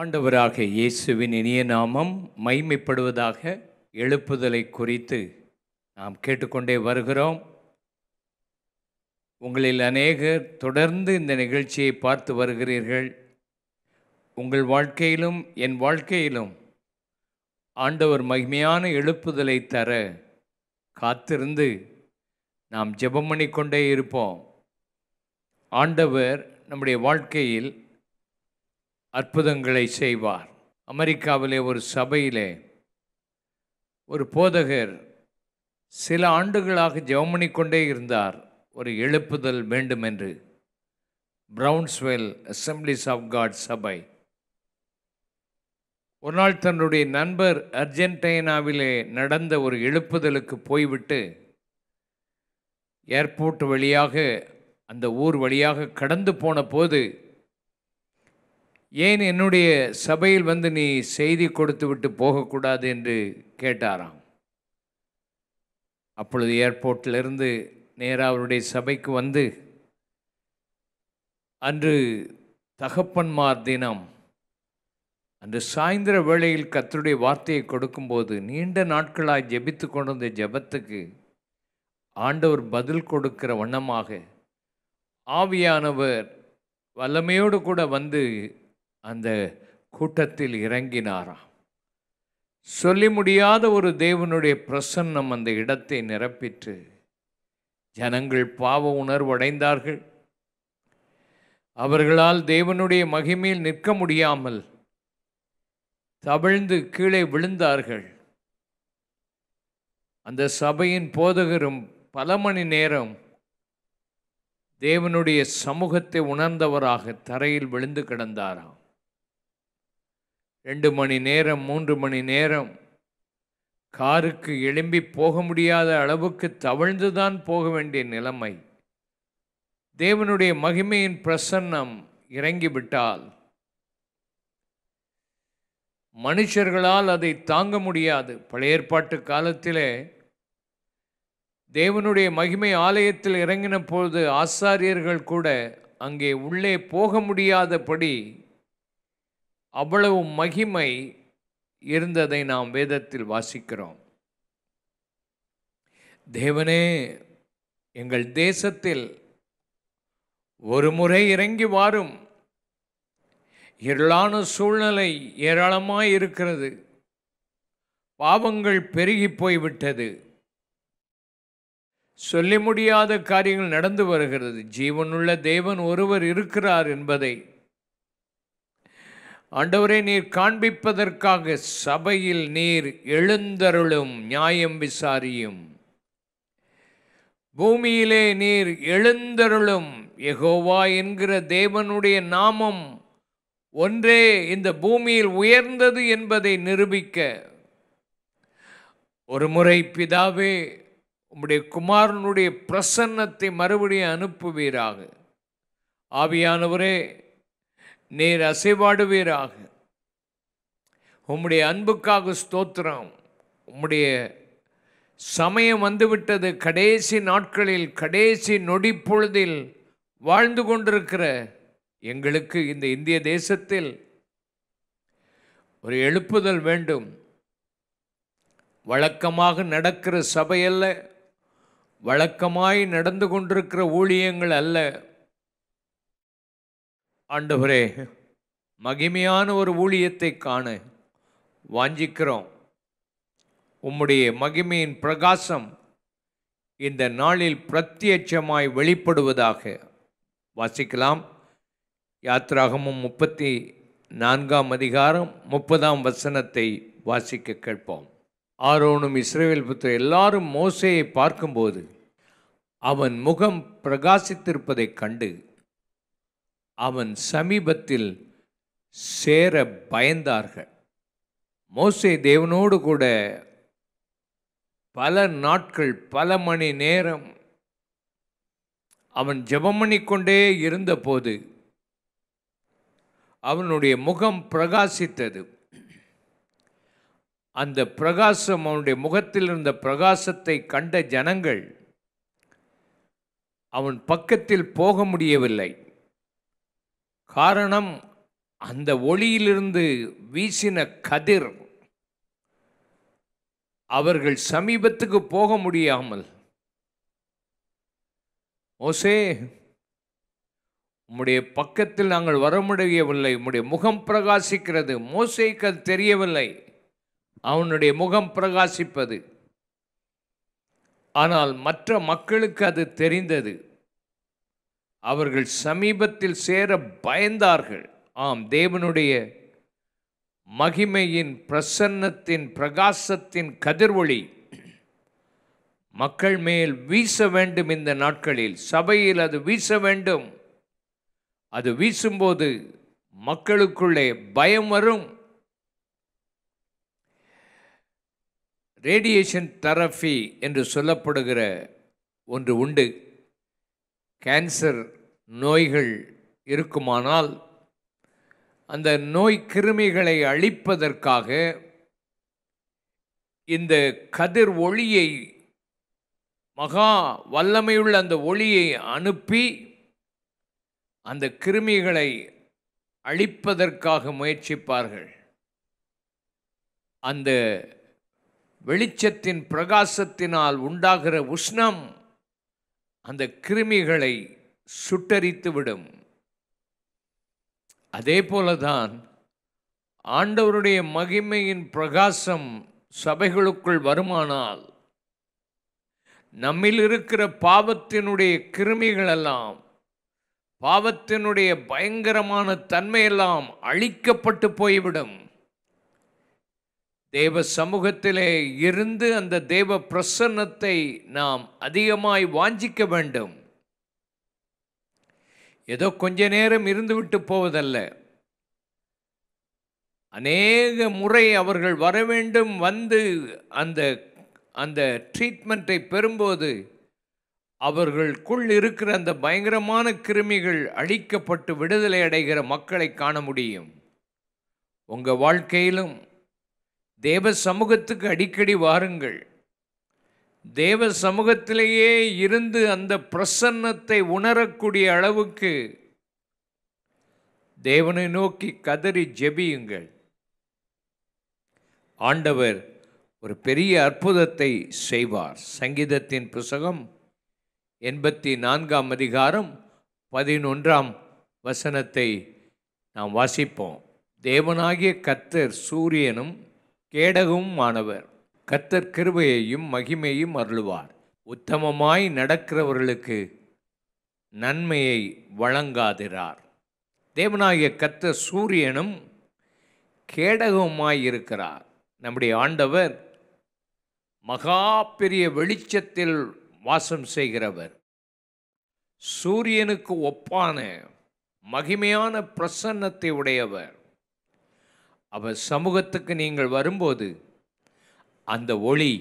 ஆண்டவராக இயேசுவின் இனிய நாமம் மைமைப்படுவதாக எழுப்புதலை குறித்து நாம் கேட்டுக்கொண்டே வருகிறோம் உங்களில் அநேகர் தொடர்ந்து இந்த நிகழ்ச்சியை பார்த்து வருகிறீர்கள் உங்கள் வாழ்க்கையிலும் என் வாழ்க்கையிலும் ஆண்டவர் மகிமையான எழுப்புதலை தர காத்திருந்து நாம் ஜெபம் பண்ணிக்கொண்டே இருப்போம் ஆண்டவர் நம்முடைய வாழ்க்கையில் அற்புதங்களை செய்வார் அமெரிக்காவிலே ஒரு சபையிலே ஒரு போதகர் சில ஆண்டுகளாக ஜெவமணி கொண்டே இருந்தார் ஒரு எழுப்புதல் வேண்டும் என்று ப்ரவுன்ஸ்வெல் அசம்பிளிஸ் ஆஃப் காட் சபை ஒரு நாள் தன்னுடைய நண்பர் அர்ஜென்டைனாவிலே நடந்த ஒரு எழுப்புதலுக்கு போய்விட்டு ஏர்போர்ட் வழியாக அந்த ஊர் வழியாக கடந்து போன போது ஏன் என்னுடைய சபையில் வந்து நீ செய்தி கொடுத்து விட்டு போகக்கூடாது என்று கேட்டாராம் அப்பொழுது ஏர்போர்ட்டிலிருந்து நேராக அவருடைய சபைக்கு வந்து அன்று தகப்பன்மார் தினம் அன்று சாயந்தர வேளையில் கத்தருடைய வார்த்தையை கொடுக்கும்போது நீண்ட நாட்களாக ஜெபித்து கொண்டிருந்த ஜெபத்துக்கு ஆண்டவர் பதில் கொடுக்கிற வண்ணமாக ஆவியானவர் வல்லமையோடு கூட வந்து அந்த கூட்டத்தில் இறங்கினாராம் சொல்லி முடியாத ஒரு தேவனுடைய பிரசன்னம் அந்த இடத்தை நிரப்பிற்று ஜனங்கள் பாவ உணர்வடைந்தார்கள் அவர்களால் தேவனுடைய மகிமையில் நிற்க முடியாமல் தவிழ்ந்து கீழே விழுந்தார்கள் அந்த சபையின் போதகரும் பல மணி நேரம் தேவனுடைய சமூகத்தை உணர்ந்தவராக தரையில் விழுந்து கிடந்தாராம் ரெண்டு மணி நேரம் மூன்று மணி நேரம் காருக்கு எழும்பி போக முடியாத அளவுக்கு தவழ்ந்துதான் போக வேண்டிய நிலைமை தேவனுடைய மகிமையின் பிரசன்னம் இறங்கிவிட்டால் மனுஷர்களால் அதை தாங்க முடியாது பழைய ஏற்பாட்டு காலத்திலே தேவனுடைய மகிமை ஆலயத்தில் இறங்கின போது ஆசாரியர்கள் கூட அங்கே உள்ளே போக முடியாதபடி அவ்வளவு மகிமை இருந்ததை நாம் வேதத்தில் வாசிக்கிறோம் தேவனே எங்கள் தேசத்தில் ஒரு முறை இறங்கி வாரும் இருளான சூழ்நிலை ஏராளமாக இருக்கிறது பாவங்கள் பெருகி போய்விட்டது சொல்லி முடியாத காரியங்கள் நடந்து வருகிறது ஜீவனுள்ள தேவன் ஒருவர் இருக்கிறார் என்பதை ஆண்டவரே நீர் காண்பிப்பதற்காக சபையில் நீர் எழுந்தருளும் நியாயம் விசாரியும் பூமியிலே நீர் எழுந்தருளும் எகோவா என்கிற தேவனுடைய நாமம் ஒன்றே இந்த பூமியில் உயர்ந்தது என்பதை நிரூபிக்க ஒரு முறை பிதாவே உம்முடைய குமாரனுடைய பிரசன்னத்தை மறுபடியும் அனுப்புவீராக ஆவியானவரே நீர் அசைவாடுவீராக உம்முடைய அன்புக்காக ஸ்தோத்திரம் உம்முடைய சமயம் வந்துவிட்டது கடைசி நாட்களில் கடைசி நொடி பொழுதில் வாழ்ந்து கொண்டிருக்கிற எங்களுக்கு இந்த இந்திய தேசத்தில் ஒரு எழுப்புதல் வேண்டும் வழக்கமாக நடக்கிற சபையல்ல வழக்கமாய் நடந்து கொண்டிருக்கிற ஊழியங்கள் அல்ல ஆண்டவரே மகிமையான ஒரு ஊழியத்தை காண வாஞ்சிக்கிறோம் உம்முடைய மகிமையின் பிரகாசம் இந்த நாளில் பிரத்யட்சமாய் வெளிப்படுவதாக வாசிக்கலாம் யாத்ராகமும் முப்பத்தி நான்காம் அதிகாரம் முப்பதாம் வசனத்தை வாசிக்க கேட்போம் ஆரோனும் இஸ்ரேல் புத்தர் எல்லாரும் மோசையை பார்க்கும்போது அவன் முகம் பிரகாசித்திருப்பதைக் கண்டு அவன் சமீபத்தில் சேர பயந்தார்கள் மோசே தேவனோடு கூட பல நாட்கள் பல மணி நேரம் அவன் ஜெபம் பண்ணிக்கொண்டே இருந்தபோது அவனுடைய முகம் பிரகாசித்தது அந்த பிரகாசம் அவனுடைய முகத்தில் இருந்த பிரகாசத்தை கண்ட ஜனங்கள் அவன் பக்கத்தில் போக முடியவில்லை காரணம் அந்த ஒளியிலிருந்து வீசின கதிர் அவர்கள் சமீபத்துக்கு போக முடியாமல் ஓசே உம்முடைய பக்கத்தில் நாங்கள் வர முடியவில்லை உம்முடைய முகம் பிரகாசிக்கிறது மோசைக்கு அது தெரியவில்லை அவனுடைய முகம் பிரகாசிப்பது ஆனால் மற்ற மக்களுக்கு அது தெரிந்தது அவர்கள் சமீபத்தில் சேர பயந்தார்கள் ஆம் தேவனுடைய மகிமையின் பிரசன்னத்தின் பிரகாசத்தின் கதிர்வொளி மக்கள் மேல் வீச வேண்டும் இந்த நாட்களில் சபையில் அது வீச வேண்டும் அது வீசும்போது மக்களுக்குள்ளே பயம் வரும் ரேடியேஷன் தெரபி என்று சொல்லப்படுகிற ஒன்று உண்டு கேன்சர் நோய்கள் இருக்குமானால் அந்த நோய் கிருமிகளை அழிப்பதற்காக இந்த கதிர் ஒளியை மகா வல்லமையுள்ள அந்த ஒளியை அனுப்பி அந்த கிருமிகளை அழிப்பதற்காக முயற்சிப்பார்கள் அந்த வெளிச்சத்தின் பிரகாசத்தினால் உண்டாகிற உஷ்ணம் அந்த கிருமிகளை சுட்டரித்துவிடும் அதே போலதான் ஆண்டவருடைய மகிமையின் பிரகாசம் சபைகளுக்குள் வருமானால் நம்மில் இருக்கிற பாவத்தினுடைய கிருமிகளெல்லாம் பாவத்தினுடைய பயங்கரமான தன்மையெல்லாம் அழிக்கப்பட்டு போய்விடும் தேவ சமூகத்திலே இருந்து அந்த தேவ பிரசன்னத்தை நாம் அதிகமாய் வாஞ்சிக்க வேண்டும் ஏதோ கொஞ்ச நேரம் இருந்துவிட்டு போவதல்ல அநேக முறை அவர்கள் வர வேண்டும் வந்து அந்த அந்த ட்ரீட்மெண்ட்டை பெறும்போது அவர்களுக்குள் இருக்கிற அந்த பயங்கரமான கிருமிகள் அழிக்கப்பட்டு விடுதலை அடைகிற மக்களை காண முடியும் உங்கள் வாழ்க்கையிலும் தேவ சமூகத்துக்கு அடிக்கடி வாருங்கள் தேவ சமூகத்திலேயே இருந்து அந்த பிரசன்னத்தை உணரக்கூடிய அளவுக்கு தேவனை நோக்கி கதறி ஜெபியுங்கள் ஆண்டவர் ஒரு பெரிய அற்புதத்தை செய்வார் சங்கீதத்தின் புசகம் எண்பத்தி நான்காம் அதிகாரம் பதினொன்றாம் வசனத்தை நாம் வாசிப்போம் தேவனாகிய கத்தர் சூரியனும் கேடகமும் ஆனவர் கத்தர் கிருபையையும் மகிமையும் அருளுவார் உத்தமமாய் நடக்கிறவர்களுக்கு நன்மையை வழங்காதிரார் தேவனாகிய கத்த சூரியனும் கேடகமாய் இருக்கிறார் நம்முடைய ஆண்டவர் மகா பெரிய வெளிச்சத்தில் வாசம் செய்கிறவர் சூரியனுக்கு ஒப்பான மகிமையான பிரசன்னத்தை உடையவர் அவர் சமூகத்துக்கு நீங்கள் வரும்போது அந்த ஒளி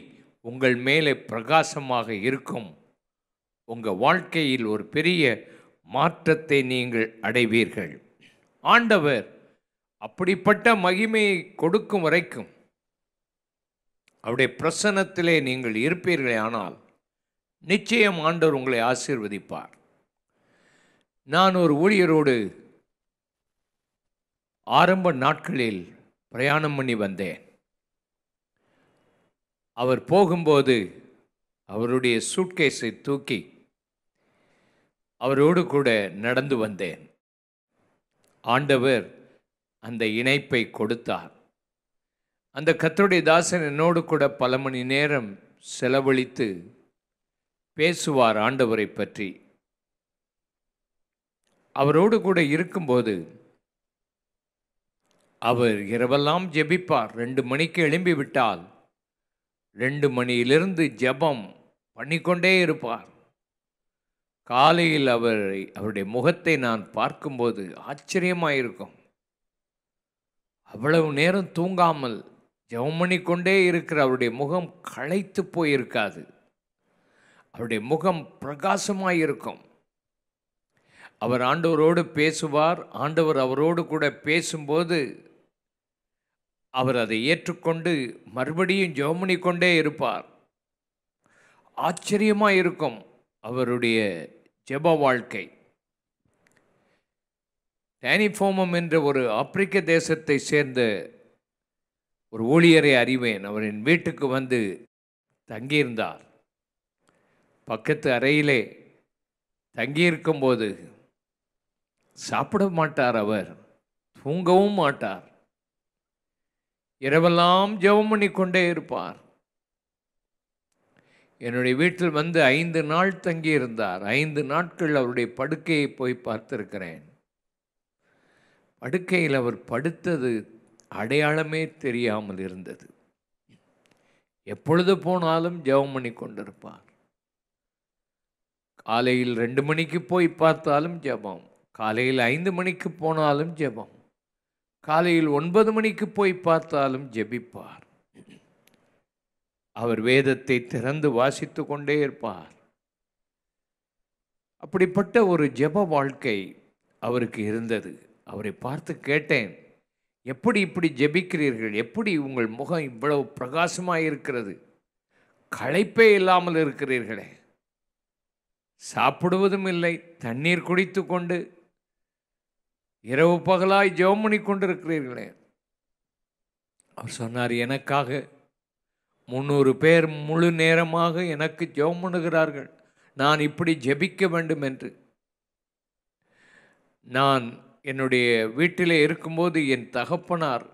உங்கள் மேலே பிரகாசமாக இருக்கும் உங்கள் வாழ்க்கையில் ஒரு பெரிய மாற்றத்தை நீங்கள் அடைவீர்கள் ஆண்டவர் அப்படிப்பட்ட மகிமையை கொடுக்கும் வரைக்கும் அவருடைய பிரசன்னத்திலே நீங்கள் இருப்பீர்களே ஆனால் நிச்சயம் ஆண்டவர் உங்களை ஆசீர்வதிப்பார் நான் ஒரு ஊழியரோடு ஆரம்ப நாட்களில் பிரயாணம் பண்ணி வந்தேன் அவர் போகும்போது அவருடைய சூட்கேஸை தூக்கி அவரோடு கூட நடந்து வந்தேன் ஆண்டவர் அந்த இணைப்பை கொடுத்தார் அந்த கத்தருடைய தாசன் என்னோடு கூட பல மணி நேரம் செலவழித்து பேசுவார் ஆண்டவரை பற்றி அவரோடு கூட இருக்கும்போது அவர் இரவெல்லாம் ஜெபிப்பார் ரெண்டு மணிக்கு எழும்பிவிட்டால் ரெண்டு மணியிலிருந்து ஜபம் பண்ணிக்கொண்டே இருப்பார் காலையில் அவரை அவருடைய முகத்தை நான் பார்க்கும்போது ஆச்சரியமாக இருக்கும் அவ்வளவு நேரம் தூங்காமல் ஜபம் பண்ணிக்கொண்டே இருக்கிற அவருடைய முகம் களைத்து போயிருக்காது அவருடைய முகம் பிரகாசமாக இருக்கும் அவர் ஆண்டவரோடு பேசுவார் ஆண்டவர் அவரோடு கூட பேசும்போது அவர் அதை ஏற்றுக்கொண்டு மறுபடியும் ஜெபமணி கொண்டே இருப்பார் ஆச்சரியமாக இருக்கும் அவருடைய ஜெப வாழ்க்கை டேனிஃபோமம் என்ற ஒரு ஆப்பிரிக்க தேசத்தை சேர்ந்த ஒரு ஊழியரை அறிவேன் அவரின் வீட்டுக்கு வந்து தங்கியிருந்தார் பக்கத்து அறையிலே தங்கியிருக்கும்போது சாப்பிட மாட்டார் அவர் தூங்கவும் மாட்டார் இரவெல்லாம் ஜெபம் பண்ணி கொண்டே இருப்பார் என்னுடைய வீட்டில் வந்து ஐந்து நாள் தங்கியிருந்தார் ஐந்து நாட்கள் அவருடைய படுக்கையை போய் பார்த்துருக்கிறேன் படுக்கையில் அவர் படுத்தது அடையாளமே தெரியாமல் இருந்தது எப்பொழுது போனாலும் ஜெபம் பண்ணி கொண்டிருப்பார் காலையில் ரெண்டு மணிக்கு போய் பார்த்தாலும் ஜெபம் காலையில் ஐந்து மணிக்கு போனாலும் ஜெபம் காலையில் ஒன்பது மணிக்கு போய் பார்த்தாலும் ஜெபிப்பார் அவர் வேதத்தை திறந்து வாசித்து கொண்டே இருப்பார் அப்படிப்பட்ட ஒரு ஜெப வாழ்க்கை அவருக்கு இருந்தது அவரை பார்த்து கேட்டேன் எப்படி இப்படி ஜெபிக்கிறீர்கள் எப்படி உங்கள் முகம் இவ்வளவு பிரகாசமாக இருக்கிறது களைப்பே இல்லாமல் இருக்கிறீர்களே சாப்பிடுவதும் இல்லை தண்ணீர் குடித்து கொண்டு இரவு பகலாய் ஜெபம் பண்ணி கொண்டிருக்கிறீர்களே அவர் சொன்னார் எனக்காக முந்நூறு பேர் முழு நேரமாக எனக்கு ஜெபம் பண்ணுகிறார்கள் நான் இப்படி ஜெபிக்க வேண்டும் என்று நான் என்னுடைய வீட்டில் இருக்கும்போது என் தகப்பனார்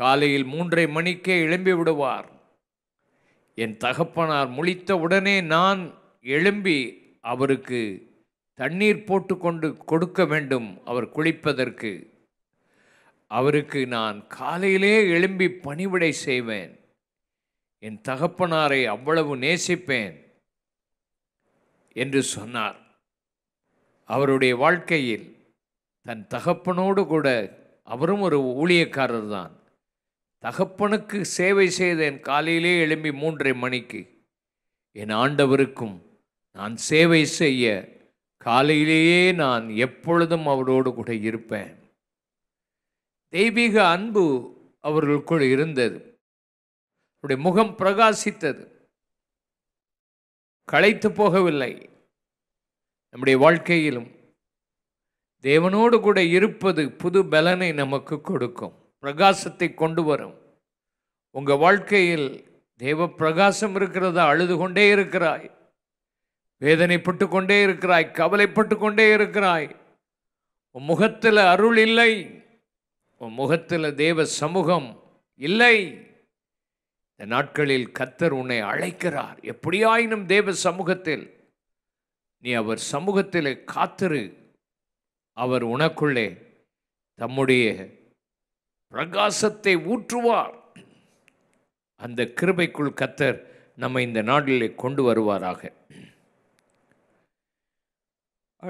காலையில் மூன்றை மணிக்கே எழும்பி விடுவார் என் தகப்பனார் முழித்த உடனே நான் எழும்பி அவருக்கு தண்ணீர் போட்டு கொண்டு கொடுக்க வேண்டும் அவர் குளிப்பதற்கு அவருக்கு நான் காலையிலே எழும்பி பணிவிடை செய்வேன் என் தகப்பனாரை அவ்வளவு நேசிப்பேன் என்று சொன்னார் அவருடைய வாழ்க்கையில் தன் தகப்பனோடு கூட அவரும் ஒரு ஊழியக்காரர் தான் தகப்பனுக்கு சேவை செய்தேன் காலையிலே எழும்பி மூன்றரை மணிக்கு என் ஆண்டவருக்கும் நான் சேவை செய்ய காலையிலேயே நான் எப்பொழுதும் அவரோடு கூட இருப்பேன் தெய்வீக அன்பு அவர்களுக்குள் இருந்தது அவருடைய முகம் பிரகாசித்தது களைத்து போகவில்லை நம்முடைய வாழ்க்கையிலும் தேவனோடு கூட இருப்பது புது பலனை நமக்கு கொடுக்கும் பிரகாசத்தை கொண்டு வரும் உங்கள் வாழ்க்கையில் தேவ பிரகாசம் இருக்கிறதா அழுது கொண்டே இருக்கிறாய் வேதனைப்பட்டு கொண்டே இருக்கிறாய் கவலைப்பட்டு கொண்டே இருக்கிறாய் உன் முகத்தில் அருள் இல்லை உன் முகத்தில் தேவ சமூகம் இல்லை இந்த நாட்களில் கத்தர் உன்னை அழைக்கிறார் எப்படியாயினும் தேவ சமூகத்தில் நீ அவர் சமூகத்தில் காத்திரு அவர் உனக்குள்ளே தம்முடைய பிரகாசத்தை ஊற்றுவார் அந்த கிருபைக்குள் கத்தர் நம்மை இந்த நாடிலே கொண்டு வருவாராக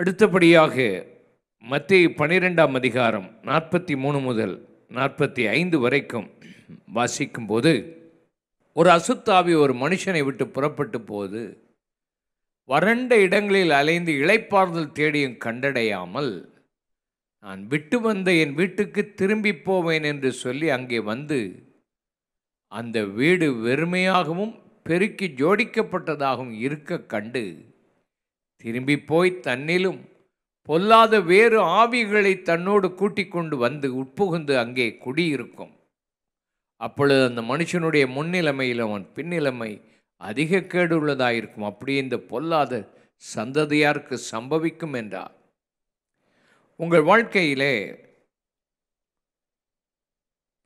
அடுத்தபடியாக மத்திய பனிரெண்டாம் அதிகாரம் நாற்பத்தி மூணு முதல் நாற்பத்தி ஐந்து வரைக்கும் வாசிக்கும்போது ஒரு அசுத்தாவி ஒரு மனுஷனை விட்டு புறப்பட்டு போது வறண்ட இடங்களில் அலைந்து இழைப்பார்தல் தேடியும் கண்டடையாமல் நான் விட்டு வந்த என் வீட்டுக்கு திரும்பி போவேன் என்று சொல்லி அங்கே வந்து அந்த வீடு வெறுமையாகவும் பெருக்கி ஜோடிக்கப்பட்டதாகவும் இருக்க கண்டு திரும்பி போய் தன்னிலும் பொல்லாத வேறு ஆவிகளை தன்னோடு கூட்டிக் கொண்டு வந்து உட்புகுந்து அங்கே குடியிருக்கும் அப்பொழுது அந்த மனுஷனுடைய முன்னிலைமையில் அவன் பின்னிலைமை அதிக கேடு உள்ளதாயிருக்கும் அப்படியே இந்த பொல்லாத சந்ததியாருக்கு சம்பவிக்கும் என்றார் உங்கள் வாழ்க்கையிலே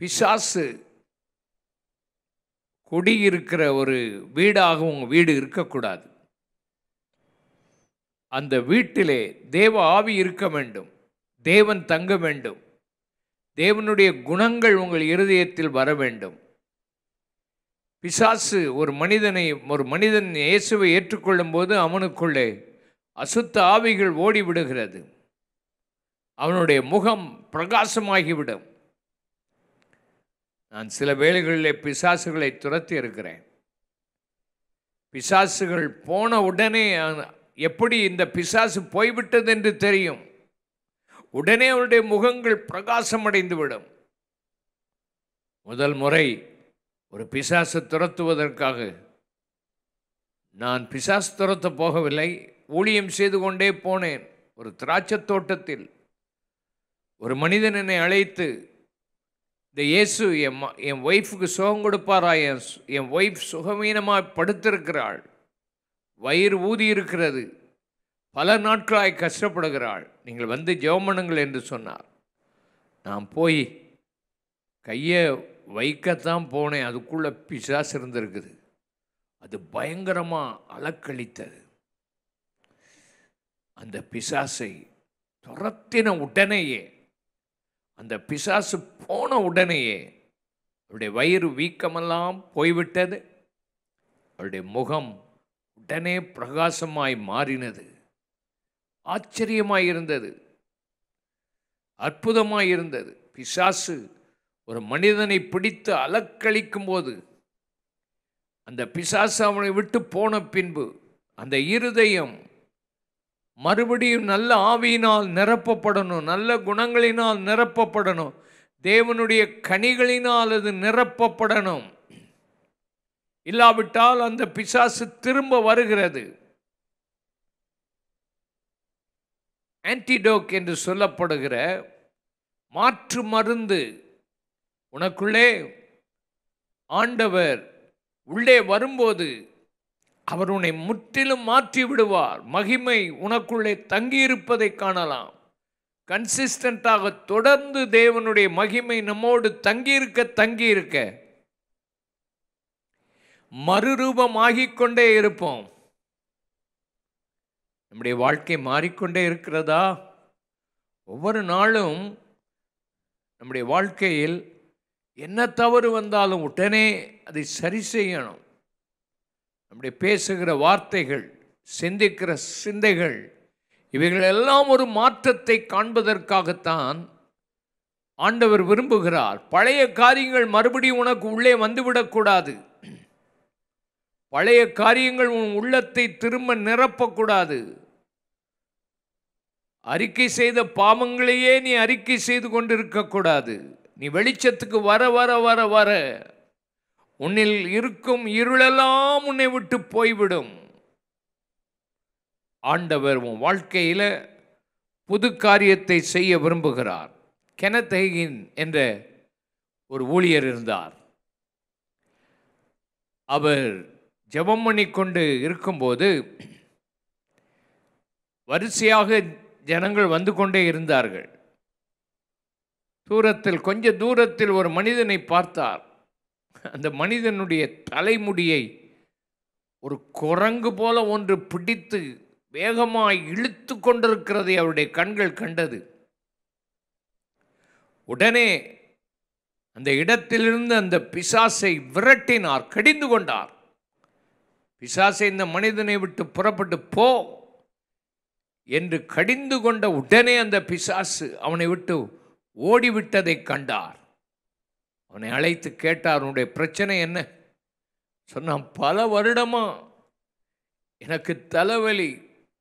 பிசாசு குடியிருக்கிற ஒரு வீடாக உங்கள் வீடு இருக்கக்கூடாது அந்த வீட்டிலே தேவ ஆவி இருக்க வேண்டும் தேவன் தங்க வேண்டும் தேவனுடைய குணங்கள் உங்கள் இருதயத்தில் வர வேண்டும் பிசாசு ஒரு மனிதனை ஒரு மனிதன் இயேசுவை ஏற்றுக்கொள்ளும் போது அவனுக்குள்ளே அசுத்த ஆவிகள் ஓடிவிடுகிறது அவனுடைய முகம் பிரகாசமாகிவிடும் நான் சில வேளைகளிலே பிசாசுகளை துரத்தி இருக்கிறேன் பிசாசுகள் போன உடனே எப்படி இந்த பிசாசு போய்விட்டது என்று தெரியும் உடனே அவருடைய முகங்கள் பிரகாசம் அடைந்துவிடும் முதல் முறை ஒரு பிசாசு துரத்துவதற்காக நான் பிசாசு துரத்த போகவில்லை ஊழியம் செய்து கொண்டே போனேன் ஒரு திராட்சை தோட்டத்தில் ஒரு மனிதன் என்னை அழைத்து இந்த இயேசு என் என் ஒய்ஃபுக்கு சுகம் கொடுப்பாரா என் என் ஒய்ஃப் சுகவீனமாக படுத்திருக்கிறாள் வயிறு ஊதி இருக்கிறது பல நாட்களாய் கஷ்டப்படுகிறாள் நீங்கள் வந்து ஜெவமனுங்கள் என்று சொன்னார் நான் போய் கையை வைக்கத்தான் போனேன் அதுக்குள்ளே பிசாஸ் இருந்திருக்குது அது பயங்கரமாக அலக்களித்தது அந்த பிசாசை துரத்தின உடனேயே அந்த பிசாசு போன உடனேயே அவருடைய வயிறு வீக்கமெல்லாம் போய்விட்டது அவருடைய முகம் உடனே பிரகாசமாய் மாறினது ஆச்சரியமாயிருந்தது அற்புதமாயிருந்தது பிசாசு ஒரு மனிதனை பிடித்து அலக்கழிக்கும் போது அந்த பிசாசு அவனை விட்டு போன பின்பு அந்த இருதயம் மறுபடியும் நல்ல ஆவியினால் நிரப்பப்படணும் நல்ல குணங்களினால் நிரப்பப்படணும் தேவனுடைய கனிகளினால் அது நிரப்பப்படணும் இல்லாவிட்டால் அந்த பிசாசு திரும்ப வருகிறது ஆன்டிடோக் என்று சொல்லப்படுகிற மாற்று மருந்து உனக்குள்ளே ஆண்டவர் உள்ளே வரும்போது அவர் உன்னை முற்றிலும் மாற்றி விடுவார் மகிமை உனக்குள்ளே தங்கியிருப்பதை காணலாம் கன்சிஸ்டண்ட்டாக தொடர்ந்து தேவனுடைய மகிமை நம்மோடு தங்கியிருக்க தங்கியிருக்க மறுரூபமாகிக் கொண்டே இருப்போம் நம்முடைய வாழ்க்கை மாறிக்கொண்டே இருக்கிறதா ஒவ்வொரு நாளும் நம்முடைய வாழ்க்கையில் என்ன தவறு வந்தாலும் உடனே அதை சரி செய்யணும் நம்முடைய பேசுகிற வார்த்தைகள் சிந்திக்கிற சிந்தைகள் இவைகள் எல்லாம் ஒரு மாற்றத்தை காண்பதற்காகத்தான் ஆண்டவர் விரும்புகிறார் பழைய காரியங்கள் மறுபடியும் உனக்கு உள்ளே வந்துவிடக்கூடாது பழைய காரியங்கள் உன் உள்ளத்தை திரும்ப நிரப்பக்கூடாது அறிக்கை செய்த பாவங்களையே நீ அறிக்கை செய்து கொண்டு இருக்கக்கூடாது நீ வெளிச்சத்துக்கு வர வர வர வர உன்னில் இருக்கும் இருளெல்லாம் உன்னை விட்டு போய்விடும் ஆண்டவர் உன் வாழ்க்கையில் புது காரியத்தை செய்ய விரும்புகிறார் கெனத்தேகின் என்ற ஒரு ஊழியர் இருந்தார் அவர் ஜபம் பண்ணி கொண்டு இருக்கும்போது வரிசையாக ஜனங்கள் வந்து கொண்டே இருந்தார்கள் தூரத்தில் கொஞ்ச தூரத்தில் ஒரு மனிதனை பார்த்தார் அந்த மனிதனுடைய தலைமுடியை ஒரு குரங்கு போல ஒன்று பிடித்து வேகமாக இழுத்து கொண்டிருக்கிறதை அவருடைய கண்கள் கண்டது உடனே அந்த இடத்திலிருந்து அந்த பிசாசை விரட்டினார் கடிந்து கொண்டார் பிசாசை இந்த மனிதனை விட்டு புறப்பட்டு போ என்று கடிந்து கொண்ட உடனே அந்த பிசாசு அவனை விட்டு ஓடிவிட்டதை கண்டார் அவனை அழைத்து கேட்டார் உன்னுடைய பிரச்சனை என்ன சொன்னான் பல வருடமாக எனக்கு தலைவலி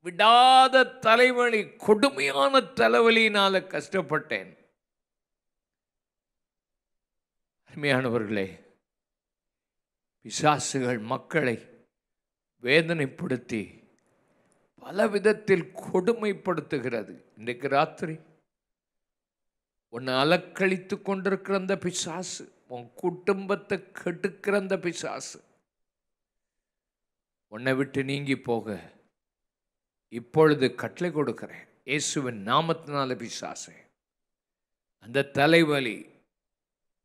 விடாத தலைவலி கொடுமையான தலைவலியினால் கஷ்டப்பட்டேன் அருமையானவர்களே பிசாசுகள் மக்களை வேதனைப்படுத்தி பல விதத்தில் கொடுமைப்படுத்துகிறது இன்றைக்கு ராத்திரி உன்னை அலக்கழித்து கொண்டிருக்கிற அந்த பிசாசு உன் குடும்பத்தை கெட்டுக்கிற அந்த பிசாசு உன்னை விட்டு நீங்கி போக இப்பொழுது கட்டளை கொடுக்கிறேன் இயேசுவின் நாமத்தினால பிசாசு அந்த தலைவலி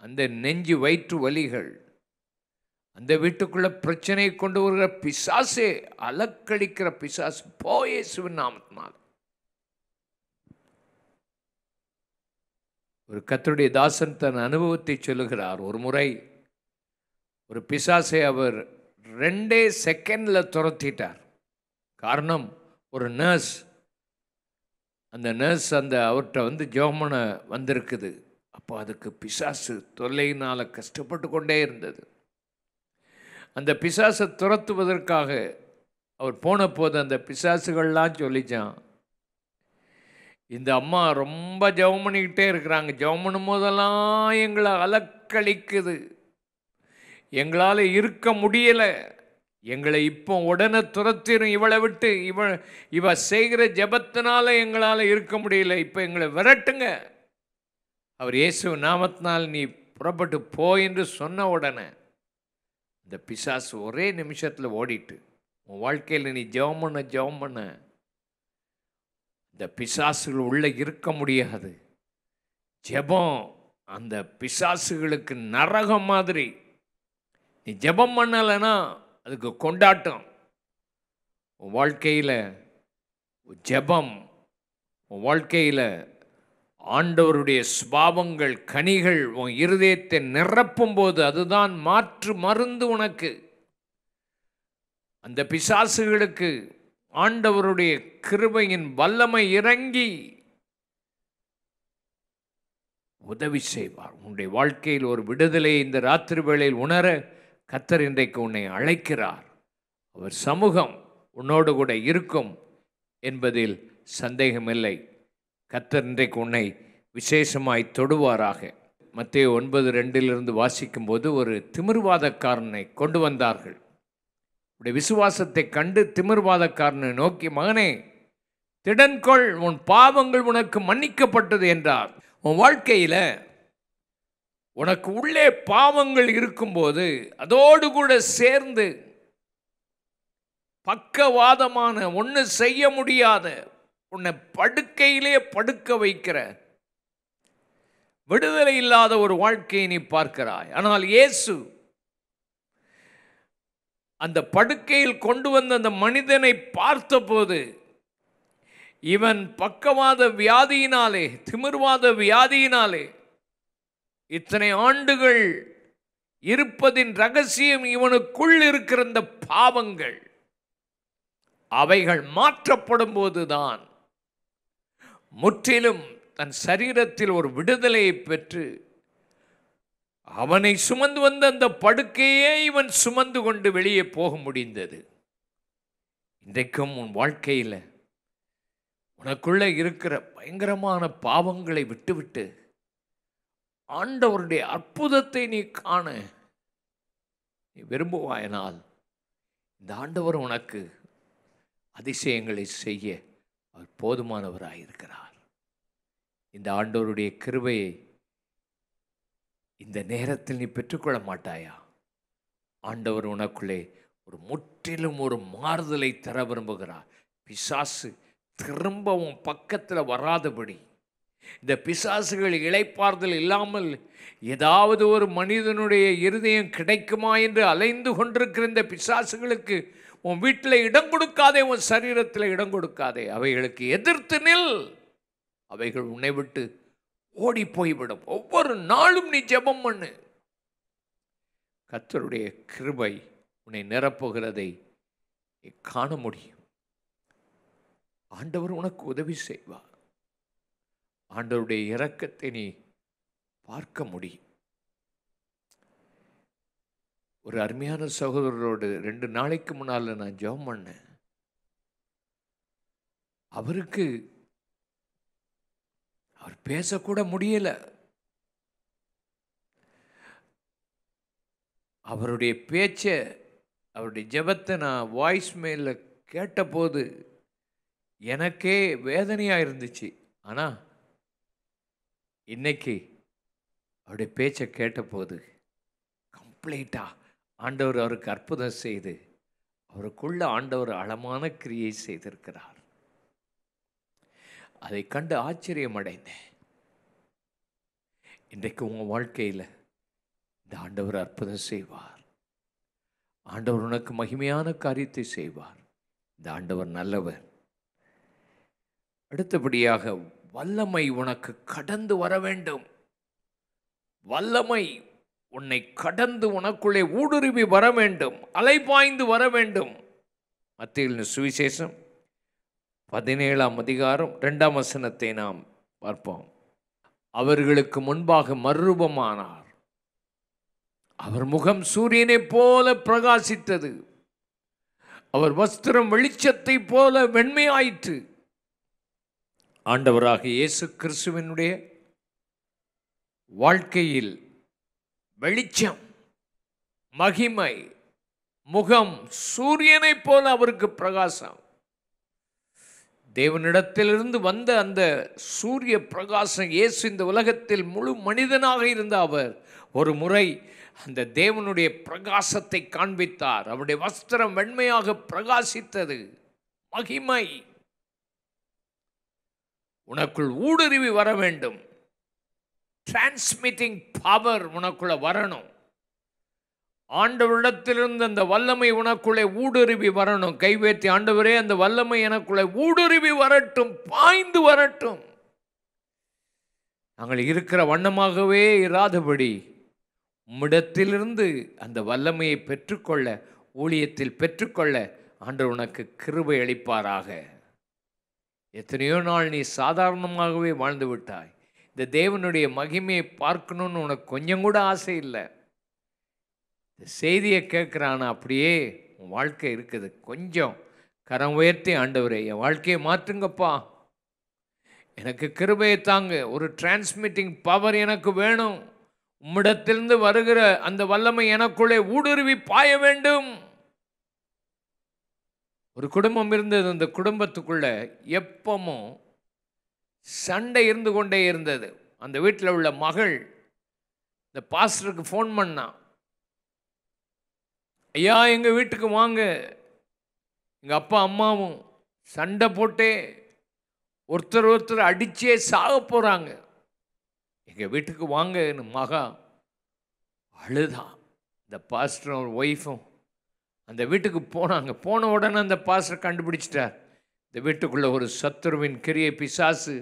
அந்த நெஞ்சு வயிற்று வலிகள் அந்த வீட்டுக்குள்ளே பிரச்சனையை கொண்டு வருகிற பிசாசே அலக்கழிக்கிற பிசாசு போயே நாமத்தினால் ஒரு கத்தருடைய தாசன் தன் அனுபவத்தை சொல்லுகிறார் ஒரு முறை ஒரு பிசாசை அவர் ரெண்டே செகண்டில் துரத்திட்டார் காரணம் ஒரு நர்ஸ் அந்த நர்ஸ் அந்த அவர்கிட்ட வந்து ஜோமனை வந்திருக்குது அப்போ அதுக்கு பிசாசு தொல்லையினால் கஷ்டப்பட்டு கொண்டே இருந்தது அந்த பிசாசை துரத்துவதற்காக அவர் போன போது அந்த பிசாசுகள்லாம் சொல்லித்தான் இந்த அம்மா ரொம்ப ஜவம் பண்ணிக்கிட்டே இருக்கிறாங்க ஜெபம் பண்ணும் போதெல்லாம் எங்களை அலக்கழிக்குது எங்களால் இருக்க முடியலை எங்களை இப்போ உடனே துரத்திடும் இவளை விட்டு இவ இவ செய்கிற ஜபத்தினால எங்களால் இருக்க முடியல இப்போ எங்களை விரட்டுங்க அவர் இயேசு நாமத்தினால் நீ புறப்பட்டு போ என்று சொன்ன உடனே இந்த பிசாசு ஒரே நிமிஷத்தில் ஓடிட்டு உன் வாழ்க்கையில் நீ ஜெபம் பண்ண ஜெபம் பண்ண இந்த பிசாசுகள் உள்ளே இருக்க முடியாது ஜெபம் அந்த பிசாசுகளுக்கு நரகம் மாதிரி நீ ஜெபம் பண்ணலைன்னா அதுக்கு கொண்டாட்டம் உன் வாழ்க்கையில் ஜெபம் உன் வாழ்க்கையில் ஆண்டவருடைய சுபாவங்கள் கனிகள் உன் இருதயத்தை நிரப்பும் போது அதுதான் மாற்று மருந்து உனக்கு அந்த பிசாசுகளுக்கு ஆண்டவருடைய கிருபையின் வல்லமை இறங்கி உதவி செய்வார் உன்னுடைய வாழ்க்கையில் ஒரு விடுதலை இந்த ராத்திரி வேளையில் உணர கத்தர் இன்றைக்கு உன்னை அழைக்கிறார் அவர் சமூகம் உன்னோடு கூட இருக்கும் என்பதில் சந்தேகமில்லை கத்தர் இன்றைக்கு உன்னை விசேஷமாய் தொடுவாராக மத்திய ஒன்பது ரெண்டிலிருந்து வாசிக்கும்போது ஒரு திமிர்வாதக்காரனை கொண்டு வந்தார்கள் உடைய விசுவாசத்தை கண்டு திமிர்வாதக்காரனை நோக்கி மகனே திடன்கொள் உன் பாவங்கள் உனக்கு மன்னிக்கப்பட்டது என்றார் உன் வாழ்க்கையில் உனக்கு உள்ளே பாவங்கள் இருக்கும்போது அதோடு கூட சேர்ந்து பக்கவாதமான ஒன்று செய்ய முடியாத உன்னை படுக்கையிலே படுக்க வைக்கிற விடுதலை இல்லாத ஒரு வாழ்க்கையை நீ பார்க்கிறாய் ஆனால் இயேசு அந்த படுக்கையில் கொண்டு வந்த அந்த மனிதனை பார்த்தபோது இவன் பக்கவாத வியாதியினாலே திமிர்வாத வியாதியினாலே இத்தனை ஆண்டுகள் இருப்பதின் ரகசியம் இவனுக்குள் இருக்கிற இந்த பாவங்கள் அவைகள் மாற்றப்படும் போதுதான் முற்றிலும் தன் சரீரத்தில் ஒரு விடுதலையை பெற்று அவனை சுமந்து வந்த அந்த படுக்கையே இவன் சுமந்து கொண்டு வெளியே போக முடிந்தது இன்றைக்கும் உன் வாழ்க்கையில் உனக்குள்ளே இருக்கிற பயங்கரமான பாவங்களை விட்டுவிட்டு ஆண்டவருடைய அற்புதத்தை நீ காண நீ விரும்புவாயினால் இந்த ஆண்டவர் உனக்கு அதிசயங்களை செய்ய அவர் போதுமானவராயிருக்கிறார் இந்த ஆண்டோருடைய கிருபையை இந்த நேரத்தில் நீ பெற்றுக்கொள்ள மாட்டாயா ஆண்டவர் உனக்குள்ளே ஒரு முற்றிலும் ஒரு மாறுதலை தர விரும்புகிறார் பிசாசு திரும்பவும் பக்கத்தில் வராதபடி இந்த பிசாசுகள் இழைப்பார்தல் இல்லாமல் ஏதாவது ஒரு மனிதனுடைய இருதயம் கிடைக்குமா என்று அலைந்து கொண்டிருக்கிற இந்த பிசாசுகளுக்கு உன் வீட்டில் இடம் கொடுக்காதே உன் சரீரத்தில் இடம் கொடுக்காதே அவைகளுக்கு எதிர்த்து நில் அவைகள் உன்னை விட்டு ஓடி போய்விடும் ஒவ்வொரு நாளும் நீ ஜெபம் பண்ணு கத்தருடைய கிருபை உன்னை நிரப்புகிறதை காண முடியும் ஆண்டவர் உனக்கு உதவி செய்வார் ஆண்டவருடைய இரக்கத்தை நீ பார்க்க முடியும் ஒரு அருமையான சகோதரரோடு ரெண்டு நாளைக்கு முன்னால் நான் ஜெபம் பண்ணேன் அவருக்கு அவர் பேசக்கூட முடியல அவருடைய பேச்சை அவருடைய ஜபத்தை நான் வாய்ஸ் மெயிலில் கேட்டபோது எனக்கே வேதனையாக இருந்துச்சு ஆனால் இன்னைக்கு அவருடைய பேச்சை கேட்டபோது கம்ப்ளீட்டாக ஆண்டவர் அவருக்கு அற்புதம் செய்து அவருக்குள்ள ஆண்டவர் அழமான கிரியை செய்திருக்கிறார் அதை கண்டு ஆச்சரியம் அடைந்தேன் இன்றைக்கு உங்கள் வாழ்க்கையில் இந்த ஆண்டவர் அற்புதம் செய்வார் ஆண்டவர் உனக்கு மகிமையான காரியத்தை செய்வார் இந்த ஆண்டவர் நல்லவர் அடுத்தபடியாக வல்லமை உனக்கு கடந்து வர வேண்டும் வல்லமை உன்னை கடந்து உனக்குள்ளே ஊடுருவி வர வேண்டும் அலைபாய்ந்து வர வேண்டும் மத்தியில் சுவிசேஷம் பதினேழாம் அதிகாரம் ரெண்டாம் வசனத்தை நாம் பார்ப்போம் அவர்களுக்கு முன்பாக மறுரூபமானார் அவர் முகம் சூரியனைப் போல பிரகாசித்தது அவர் வஸ்திரம் வெளிச்சத்தை போல வெண்மையாயிற்று ஆண்டவராக இயேசு கிறிஸ்துவனுடைய வாழ்க்கையில் வெளிச்சம் மகிமை முகம் சூரியனைப் போல அவருக்கு பிரகாசம் தேவனிடத்திலிருந்து வந்த அந்த சூரிய பிரகாசம் இயேசு இந்த உலகத்தில் முழு மனிதனாக இருந்த அவர் ஒரு முறை அந்த தேவனுடைய பிரகாசத்தை காண்பித்தார் அவருடைய வஸ்திரம் வெண்மையாக பிரகாசித்தது மகிமை உனக்குள் ஊடுருவி வர வேண்டும் டிரான்ஸ்மிட்டிங் பவர் உனக்குள்ள வரணும் ஆண்டவரிடத்திலிருந்து அந்த வல்லமை உனக்குள்ளே ஊடுருவி வரணும் கைவேற்றி ஆண்டவரே அந்த வல்லமை எனக்குள்ளே ஊடுருவி வரட்டும் பாய்ந்து வரட்டும் நாங்கள் இருக்கிற வண்ணமாகவே இராதபடி உம்மிடத்திலிருந்து அந்த வல்லமையை பெற்றுக்கொள்ள ஊழியத்தில் பெற்றுக்கொள்ள ஆண்டவர் உனக்கு கிருபை அளிப்பாராக எத்தனையோ நாள் நீ சாதாரணமாகவே வாழ்ந்து விட்டாய் இந்த தேவனுடைய மகிமையை பார்க்கணுன்னு உனக்கு கொஞ்சம் கூட ஆசை இல்லை செய்தியை கேட்குறான் அப்படியே உன் வாழ்க்கை இருக்குது கொஞ்சம் கரம் உயர்த்தி ஆண்டவரே என் வாழ்க்கையை மாற்றுங்கப்பா எனக்கு கிருபையை தாங்க ஒரு டிரான்ஸ்மிட்டிங் பவர் எனக்கு வேணும் உம்மிடத்திலிருந்து வருகிற அந்த வல்லமை எனக்குள்ளே ஊடுருவி பாய வேண்டும் ஒரு குடும்பம் இருந்தது அந்த குடும்பத்துக்குள்ள எப்பமும் சண்டை இருந்து கொண்டே இருந்தது அந்த வீட்டில் உள்ள மகள் இந்த பாஸ்டருக்கு ஃபோன் பண்ணான் ஐயா எங்கள் வீட்டுக்கு வாங்க எங்கள் அப்பா அம்மாவும் சண்டை போட்டே ஒருத்தர் ஒருத்தர் அடித்தே சாக போகிறாங்க எங்கள் வீட்டுக்கு வாங்க என் மகா அழுதான் இந்த பாஸ்டரும் ஒரு ஒய்ஃபும் அந்த வீட்டுக்கு போனாங்க போன உடனே அந்த பாஸ்டர் கண்டுபிடிச்சிட்டார் இந்த வீட்டுக்குள்ளே ஒரு சத்துருவின் கிரிய பிசாசு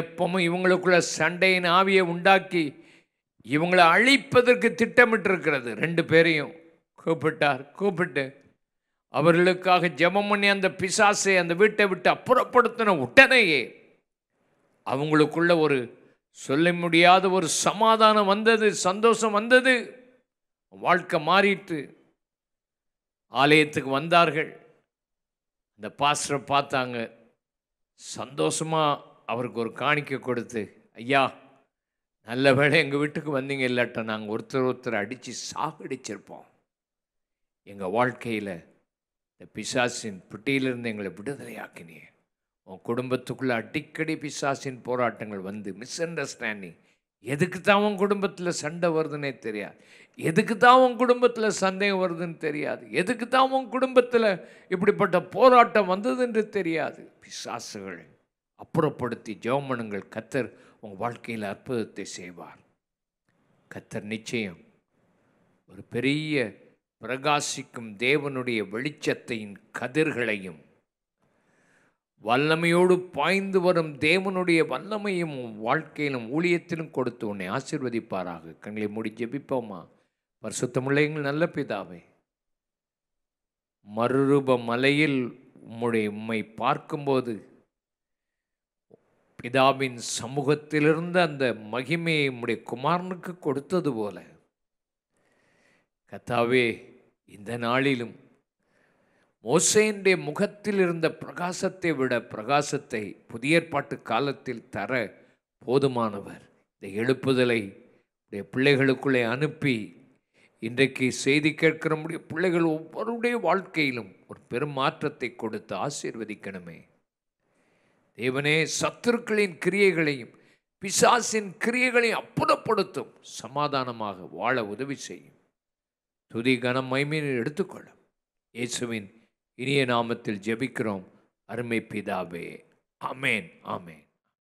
எப்பவும் இவங்களுக்குள்ள சண்டையின் ஆவியை உண்டாக்கி இவங்களை அழிப்பதற்கு இருக்கிறது ரெண்டு பேரையும் கூப்பிட்டார் கூப்பிட்டு அவர்களுக்காக ஜெபம் பண்ணி அந்த பிசாசை அந்த வீட்டை விட்டு அப்புறப்படுத்தின உடனேயே அவங்களுக்குள்ள ஒரு சொல்ல முடியாத ஒரு சமாதானம் வந்தது சந்தோஷம் வந்தது வாழ்க்கை மாறிட்டு ஆலயத்துக்கு வந்தார்கள் அந்த பாஸ்டரை பார்த்தாங்க சந்தோஷமாக அவருக்கு ஒரு காணிக்க கொடுத்து ஐயா நல்ல வேளை எங்கள் வீட்டுக்கு வந்தீங்க இல்லாட்ட நாங்கள் ஒருத்தர் ஒருத்தர் அடித்து சாகடிச்சிருப்போம் எங்கள் வாழ்க்கையில் இந்த பிசாசின் பிட்டியிலிருந்து எங்களை விடுதலையாக்கினேன் உன் குடும்பத்துக்குள்ளே அடிக்கடி பிசாசின் போராட்டங்கள் வந்து மிஸ் அண்டர்ஸ்டாண்டிங் எதுக்கு தான் உன் குடும்பத்தில் சண்டை வருதுன்னே தெரியாது எதுக்கு தான் உன் குடும்பத்தில் சந்தேகம் வருதுன்னு தெரியாது எதுக்கு தான் உன் குடும்பத்தில் இப்படிப்பட்ட போராட்டம் வந்ததுன்னு தெரியாது பிசாசுகள் அப்புறப்படுத்தி ஜெவமனங்கள் கத்தர் உங்கள் வாழ்க்கையில் அற்புதத்தை செய்வார் கத்தர் நிச்சயம் ஒரு பெரிய பிரகாசிக்கும் தேவனுடைய வெளிச்சத்தையும் கதிர்களையும் வல்லமையோடு பாய்ந்து வரும் தேவனுடைய வல்லமையும் வாழ்க்கையிலும் ஊழியத்திலும் கொடுத்து உன்னை ஆசிர்வதிப்பாராக கண்களை மூடி ஜெபிப்போமா பரிசுத்தமுள்ள எங்கள் நல்ல பிதாவே மறுரூப மலையில் உம்முடைய உம்மை பார்க்கும்போது பிதாவின் சமூகத்திலிருந்து அந்த மகிமையை உம்முடைய குமாரனுக்கு கொடுத்தது போல கத்தாவே இந்த நாளிலும் மோசையினுடைய முகத்தில் இருந்த பிரகாசத்தை விட பிரகாசத்தை புதிய ஏற்பாட்டு காலத்தில் தர போதுமானவர் இந்த எழுப்புதலை பிள்ளைகளுக்குள்ளே அனுப்பி இன்றைக்கு செய்தி கேட்கிற முடிய பிள்ளைகள் ஒவ்வொருடைய வாழ்க்கையிலும் ஒரு பெரும் மாற்றத்தை கொடுத்து ஆசீர்வதிக்கணுமே தேவனே சத்துருக்களின் கிரியைகளையும் பிசாசின் கிரியைகளையும் அப்புறப்படுத்தும் சமாதானமாக வாழ உதவி செய்யும் துதி கணம் மைமீன் எடுத்துக்கொள்ளும் இயேசுவின் இனிய நாமத்தில் ஜெபிக்கிறோம் அருமை பிதாவே அமேன் ஆமேன்